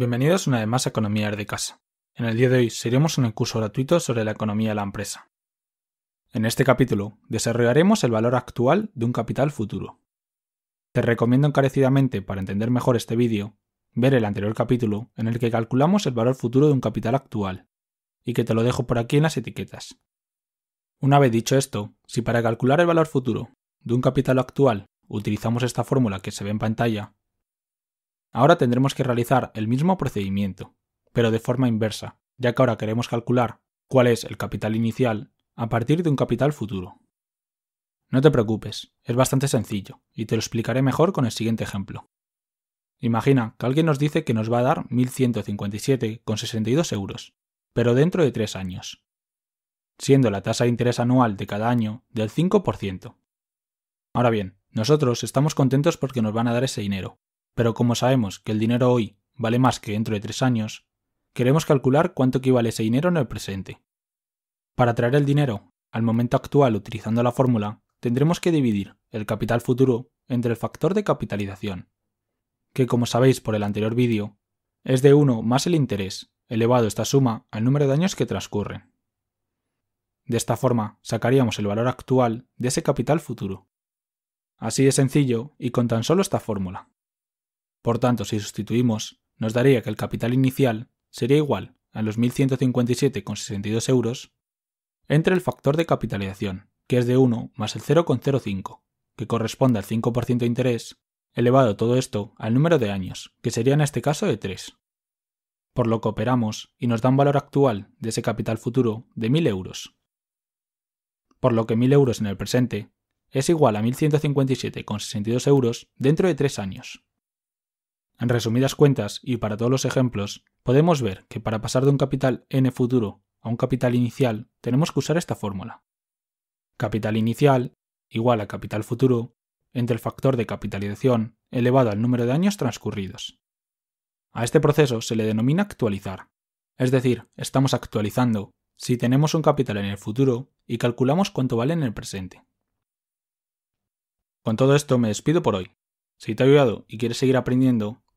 Bienvenidos una vez más a Economía de Casa. En el día de hoy en un curso gratuito sobre la economía de la empresa. En este capítulo desarrollaremos el valor actual de un capital futuro. Te recomiendo encarecidamente, para entender mejor este vídeo, ver el anterior capítulo en el que calculamos el valor futuro de un capital actual, y que te lo dejo por aquí en las etiquetas. Una vez dicho esto, si para calcular el valor futuro de un capital actual utilizamos esta fórmula que se ve en pantalla, Ahora tendremos que realizar el mismo procedimiento, pero de forma inversa, ya que ahora queremos calcular cuál es el capital inicial a partir de un capital futuro. No te preocupes, es bastante sencillo, y te lo explicaré mejor con el siguiente ejemplo. Imagina que alguien nos dice que nos va a dar 1.157,62 euros, pero dentro de tres años, siendo la tasa de interés anual de cada año del 5%. Ahora bien, nosotros estamos contentos porque nos van a dar ese dinero, pero como sabemos que el dinero hoy vale más que dentro de tres años, queremos calcular cuánto equivale ese dinero en el presente. Para traer el dinero al momento actual utilizando la fórmula, tendremos que dividir el capital futuro entre el factor de capitalización, que como sabéis por el anterior vídeo, es de 1 más el interés, elevado esta suma al número de años que transcurren. De esta forma, sacaríamos el valor actual de ese capital futuro. Así de sencillo y con tan solo esta fórmula. Por tanto, si sustituimos, nos daría que el capital inicial sería igual a los 1.157,62 euros entre el factor de capitalización, que es de 1 más el 0,05, que corresponde al 5% de interés, elevado todo esto al número de años, que sería en este caso de 3. Por lo que operamos y nos da un valor actual de ese capital futuro de 1.000 euros. Por lo que 1.000 euros en el presente es igual a 1.157,62 euros dentro de 3 años. En resumidas cuentas, y para todos los ejemplos, podemos ver que para pasar de un capital n futuro a un capital inicial, tenemos que usar esta fórmula. Capital inicial igual a capital futuro entre el factor de capitalización elevado al número de años transcurridos. A este proceso se le denomina actualizar, es decir, estamos actualizando si tenemos un capital en el futuro y calculamos cuánto vale en el presente. Con todo esto me despido por hoy. Si te ha ayudado y quieres seguir aprendiendo,